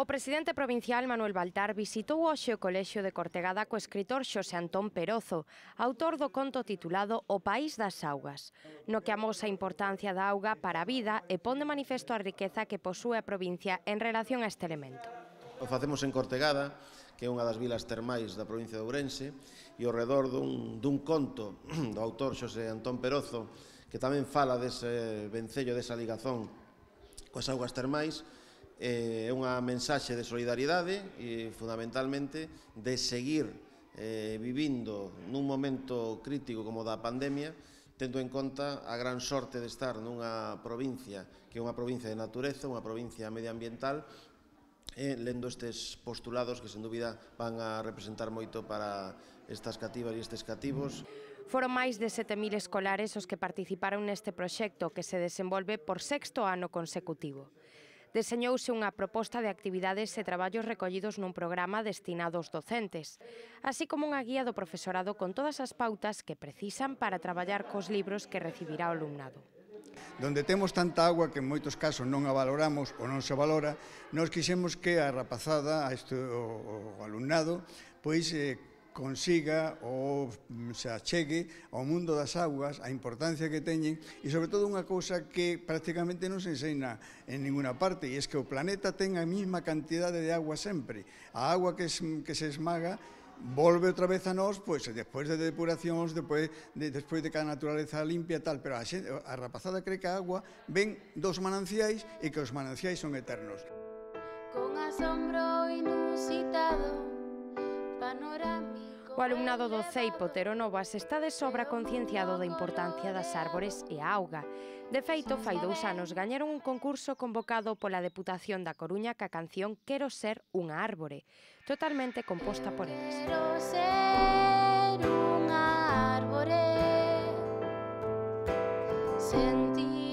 O presidente provincial Manuel Baltar visitou hoxe o Colexio de Cortegada co escritor Xosé Antón Perozo, autor do conto titulado O País das Augas, no que amosa a importancia da auga para a vida e pon de manifesto a riqueza que posúe a provincia en relación a este elemento. O facemos en Cortegada, que é unha das vilas termais da provincia de Ourense, e ao redor dun, dun conto do autor Xosé Antón Perozo, que tamén fala dese vencello, desa ligazón coas augas termais, Eh, é unha mensaxe de solidaridade e fundamentalmente de seguir eh, vivindo nun momento crítico como da pandemia tendo en conta a gran sorte de estar nunha provincia que é unha provincia de natureza, unha provincia medioambiental e lendo estes postulados que sen dúbida van a representar moito para estas cativas e estes cativos. Foron máis de 7.000 escolares os que participaron neste proxecto que se desenvolve por sexto ano consecutivo deseñouse unha proposta de actividades e traballos recollidos nun programa destinado aos docentes, así como unha guía do profesorado con todas as pautas que precisan para traballar cos libros que recibirá o alumnado donde temos tanta agua que en moitos casos non a valoramos ou non se valora, nós quixemos que a rapazada, a este, o, o alumnado, pois eh, consiga ou mm, se achegue ao mundo das augas, a importancia que teñen e sobre todo unha cousa que prácticamente non se enseña en ninguna parte e é que o planeta ten a mesma cantidade de agua sempre. A agua que, que se esmaga volve outra vez a nós, pois, despois de depuracións, despois de, despois de que a naturaleza limpia tal, pero a, xente, a rapazada cree que a agua ven dos mananciais e que os mananciais son eternos. Con asombro inusitado O alumnado do Ceipo Teronovas está de sobra concienciado da importancia das árbores e a auga. De feito, fai dous anos gañaron un concurso convocado pola Deputación da Coruña ca canción Quero ser unha árbore, totalmente composta por eles. Quero ser unha árbore sentir